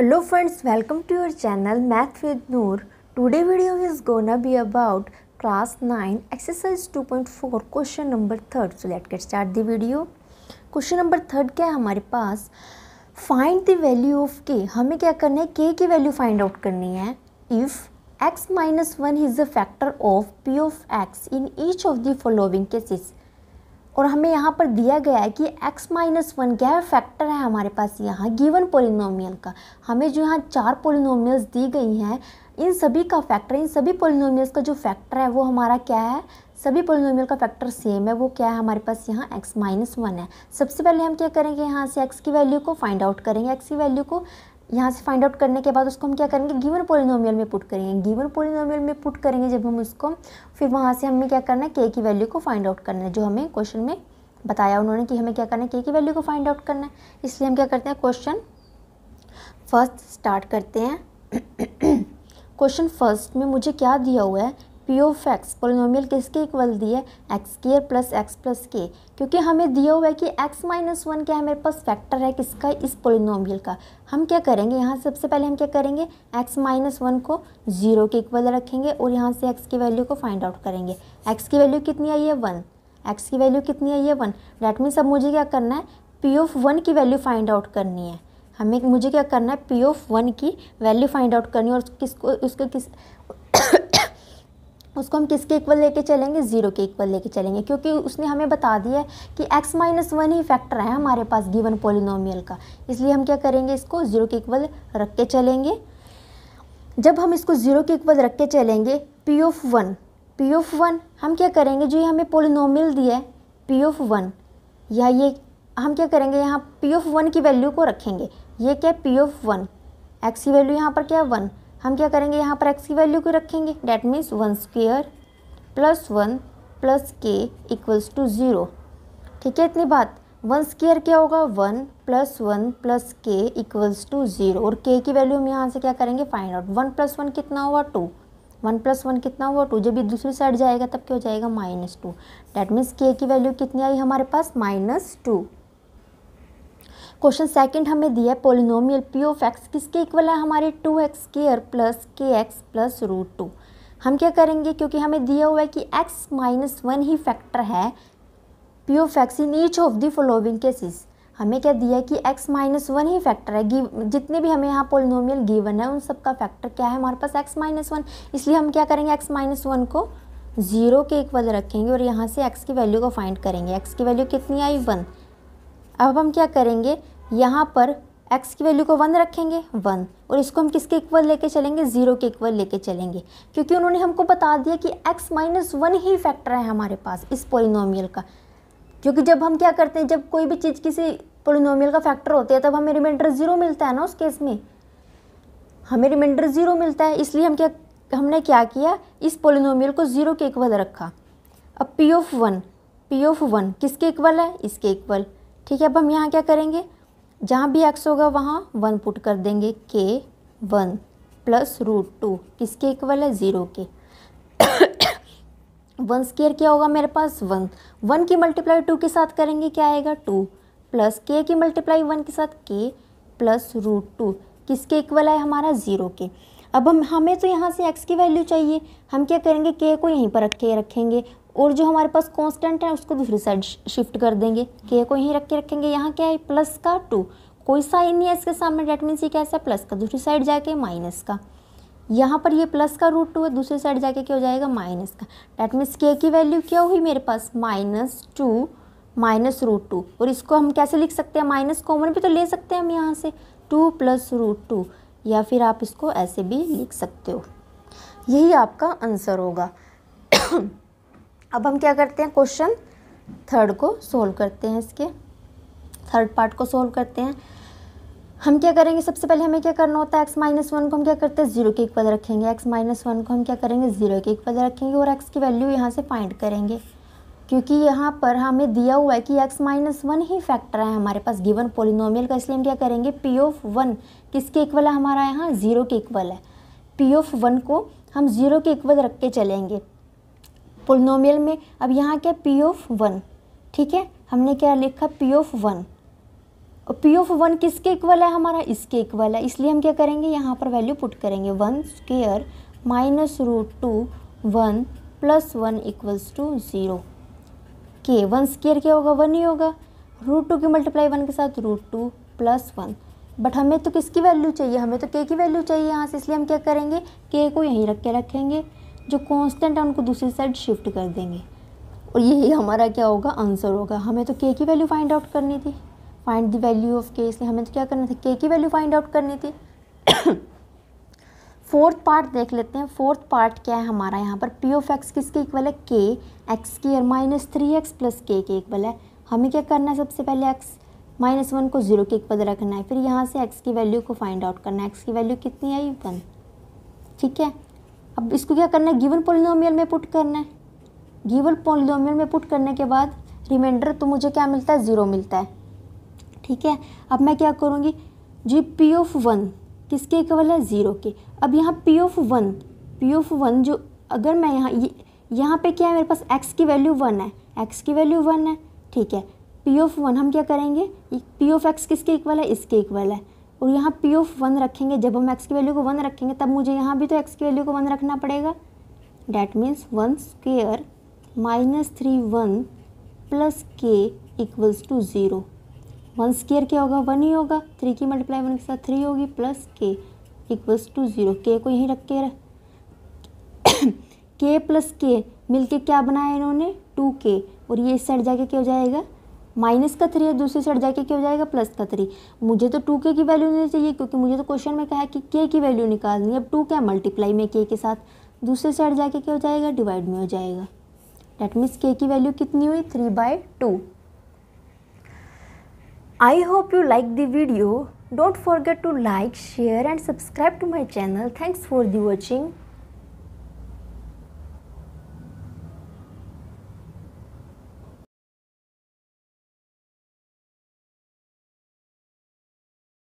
hello friends welcome to your channel math with Noor today video is gonna be about class nine exercise two point four question number third so let get start the video question number third क्या है हमारे पास find the value of K हमें क्या करना है के की वैल्यू फाइंड आउट करनी है if X minus one is a factor of P of X in each of the following cases और हमें यहाँ पर दिया गया है कि x माइनस वन क्या है फैक्टर है हमारे पास यहाँ गिवन पोलिनोमियल का हमें जो यहाँ चार पोलिनोमियल्स दी गई हैं इन सभी का फैक्टर इन सभी पोलिनोमियल्स का जो फैक्टर है वो हमारा क्या है सभी पोलिनोमियल का फैक्टर सेम है वो क्या है हमारे पास यहाँ x माइनस वन है सबसे पहले हम क्या करेंगे यहाँ से x की वैल्यू को फाइंड आउट करेंगे x की वैल्यू को यहाँ से फाइंड आउट करने के बाद उसको हम क्या करेंगे गिवन पोलिनोमियल में पुट करेंगे गिवन पोलिनोमियल में पुट करेंगे जब हम उसको फिर वहाँ से हमें क्या करना है के की वैल्यू को फाइंड आउट करना है जो हमें क्वेश्चन में बताया उन्होंने कि हमें क्या करना है के की वैल्यू को फाइंड आउट करना है इसलिए हम क्या करते हैं क्वेश्चन फर्स्ट स्टार्ट करते हैं क्वेश्चन फर्स्ट में मुझे क्या दिया हुआ है पी ऑफ एक्स पोलिनोमियल किसके इक्वल दी है X square plus X plus K क्योंकि हमें दिया हुआ है कि एक्स माइनस वन क्या है मेरे पास फैक्टर है किसका इस पोलिनोमियल का हम क्या करेंगे यहाँ सबसे पहले हम क्या करेंगे एक्स माइनस वन को जीरो के इक्वल रखेंगे और यहाँ से एक्स की वैल्यू को फाइंड आउट करेंगे एक्स की वैल्यू कितनी आई है वन एक्स की वैल्यू कितनी आई है वन डैट मीन्स अब मुझे क्या करना है पी ऑफ वन की वैल्यू फाइंड आउट करनी है हमें मुझे क्या करना है पी ऑफ वन की वैल्यू फाइंड आउट करनी है और किसको उसके किस उसको हम किसके इक्वल लेके चलेंगे ज़ीरो के इक्वल लेके चलेंगे क्योंकि उसने हमें बता दिया है कि x माइनस वन ही फैक्टर है हमारे पास गिवन पोलिनोमियल का इसलिए हम क्या करेंगे इसको ज़ीरो के इक्वल रख के चलेंगे जब हम इसको ज़ीरो के इक्वल रख के चलेंगे P of one P of one हम क्या करेंगे जो ये हमें पोलिनोमियल दिया है पी ऑफ वन या ये हम क्या करेंगे यहाँ पी ऑफ वन की वैल्यू को रखेंगे ये क्या पी ऑफ वन एक्स की वैल्यू यहाँ पर क्या है वन हम क्या करेंगे यहाँ पर एक्स की वैल्यू को रखेंगे that means one square plus one plus K equals to zero ठीक है इतनी बात वन स्क्वेयर क्या होगा one plus one plus K equals to zero और के की वैल्यू हम यहाँ से क्या करेंगे find out one plus one कितना हुआ टू वन प्लस वन कितना हुआ टू जब ये दूसरी साइड जाएगा तब क्या हो जाएगा माइनस टू डैट मीन्स के की वैल्यू कितनी आई हमारे पास माइनस टू क्वेश्चन सेकंड हमें दिया है पोलिनोमियल पी ऑफ एक्स किसके इक्वल है हमारे two X square plus K X plus root two हम क्या करेंगे क्योंकि हमें दिया हुआ है कि एक्स माइनस वन ही फैक्टर है P of X in each of the following cases हमें क्या दिया है कि एक्स माइनस वन ही फैक्टर है जितने भी हमें यहाँ पोलिनोमियल गिवन है उन सबका फैक्टर क्या है हमारे पास एक्स माइनस वन इसलिए हम क्या करेंगे एक्स माइनस वन को ज़ीरो के इक्वल रखेंगे और यहाँ से एक्स की वैल्यू को फाइंड करेंगे एक्स की वैल्यू कितनी आई वन अब हम क्या करेंगे यहाँ पर x की वैल्यू को वन रखेंगे वन और इसको हम किसके इक्वल लेके चलेंगे ज़ीरो के इक्वल लेके चलेंगे क्योंकि उन्होंने हमको बता दिया कि x माइनस वन ही फैक्टर है हमारे पास इस पोलिनोमियल का क्योंकि जब हम क्या करते हैं जब कोई भी चीज़ किसी पोलिनोमियल का फैक्टर होता है तब हमें रिमाइंडर ज़ीरो मिलता है ना उस केस में हमें रिमाइंडर ज़ीरो मिलता है इसलिए हम क्या हमने क्या किया इस पोलिनोमियल को ज़ीरो के इक्वल रखा अब P of one P of one किसके इक्वल है इसके इक्वल ठीक है अब हम यहाँ क्या करेंगे जहाँ भी एक्स होगा वहाँ वन पुट कर देंगे K one plus root two किसके इक्वल है ज़ीरो के वन स्केयर क्या होगा मेरे पास वन वन की मल्टीप्लाई टू के साथ करेंगे क्या आएगा टू प्लस के की मल्टीप्लाई वन के साथ के प्लस रूट टू किसके इक्वल है हमारा ज़ीरो के अब हम हमें तो यहाँ से एक्स की वैल्यू चाहिए हम क्या करेंगे के को यहीं पर रखे रखेंगे और जो हमारे पास कांस्टेंट है उसको दूसरी साइड शिफ्ट कर देंगे के को यहीं रख के रखेंगे यहाँ क्या है प्लस का टू कोई साइन नहीं है इसके सामने डेट मीन्स ये कैसा है प्लस का दूसरी साइड जाके माइनस का यहाँ पर ये प्लस का रूट टू है दूसरी साइड जाके क्या हो जाएगा माइनस का डेट मीन्स के की वैल्यू क्या हुई मेरे पास minus two minus root two और इसको हम कैसे लिख सकते हैं माइनस कॉमन भी तो ले सकते हैं हम यहाँ से टू प्लस रूट टू या फिर आप इसको ऐसे भी लिख सकते हो यही आपका आंसर होगा अब हम क्या करते हैं क्वेश्चन थर्ड को सोल्व करते हैं इसके थर्ड पार्ट को सोल्व करते हैं हम क्या करेंगे सबसे पहले हमें क्या करना होता है एक्स माइनस वन को हम क्या करते हैं जीरो के इक्वल रखेंगे एक्स माइनस वन को हम क्या करेंगे जीरो के इक्वल रखेंगे और एक्स की वैल्यू यहाँ से फाइंड करेंगे क्योंकि यहाँ पर हमें दिया हुआ है कि एक्स माइनस वन ही फैक्टर है हमारे पास गिवन पोलिनोमियल का इसलिए हम क्या करेंगे पी ऑफ वन किसके इक्वल है हमारा यहाँ ज़ीरो के इक्वल है पी ऑफ वन को हम ज़ीरो के इक्वल रख के चलेंगे पोलिनोमियल में अब यहाँ क्या पी ऑफ वन ठीक है हमने क्या लिखा पी ऑफ वन और पी ऑफ वन किसके इक्वल है हमारा इसके इक्वल है इसलिए हम क्या करेंगे यहाँ पर वैल्यू पुट करेंगे one square minus root two one plus one equals to zero के वन स्केयर क्या होगा वन ही होगा रूट टू की मल्टीप्लाई वन के साथ root two plus one but हमें तो किसकी वैल्यू चाहिए हमें तो के की वैल्यू चाहिए यहाँ से इसलिए हम क्या करेंगे के को यहीं रख के रखेंगे जो कांस्टेंट है उनको दूसरी साइड शिफ्ट कर देंगे और यही हमारा क्या होगा आंसर होगा हमें तो के की वैल्यू फाइंड आउट करनी थी फाइंड द वैल्यू ऑफ के इसलिए हमें तो क्या करना था के की वैल्यू फाइंड आउट करनी थी फोर्थ पार्ट देख लेते हैं फोर्थ पार्ट क्या है हमारा यहाँ पर पी ऑफ एक्स किसके इक्वल है के एक्स और माइनस थ्री एक्स प्लस के के इक्वल है हमें क्या करना है सबसे पहले एक्स माइनस वन को जीरो के इक्वल रखना है फिर यहाँ से एक्स की वैल्यू को फाइंड आउट करना है एक्स की वैल्यू कितनी आई वन ठीक है अब इसको क्या करना है गिवन पोलिनोमियल में पुट करना है गिवन पोलिनोमियल में पुट करने के बाद रिमाइंडर तो मुझे क्या मिलता है ज़ीरो मिलता है ठीक है अब मैं क्या करूँगी जी पी ऑफ वन किसके इक्वल है ज़ीरो के अब यहाँ P of one P of one जो अगर मैं यहाँ ये यहाँ पे क्या है मेरे पास एक्स की वैल्यू वन है एक्स की वैल्यू वन है ठीक है पी ऑफ वन हम क्या करेंगे पी ऑफ एक्स किसके इक्वल है इसके इक्वल है और यहाँ पी ऑफ वन रखेंगे जब हम एक्स की वैल्यू को वन रखेंगे तब मुझे यहाँ भी तो एक्स की वैल्यू को वन रखना पड़ेगा that means one square minus three one plus K equals to zero one square क्या होगा वन ही होगा थ्री की मल्टीप्लाई वन के साथ थ्री होगी plus K equals to zero के को यहीं रख के रख के प्लस के मिलके क्या बनाया इन्होंने टू के और ये इस साइड जाके क्या हो जाएगा माइनस का थ्री है दूसरी साइड जाके क्या हो जाएगा प्लस का थ्री मुझे तो टू के की वैल्यू नहीं चाहिए क्योंकि मुझे तो क्वेश्चन में कहा है कि के की वैल्यू निकालनी है अब टू क्या मल्टीप्लाई में के के साथ दूसरी साइड जाके क्या हो जाएगा डिवाइड में हो जाएगा डैट मीन्स के की वैल्यू कितनी हुई three by two I hope you like the video don't forget to like share and subscribe to my channel thanks for the watching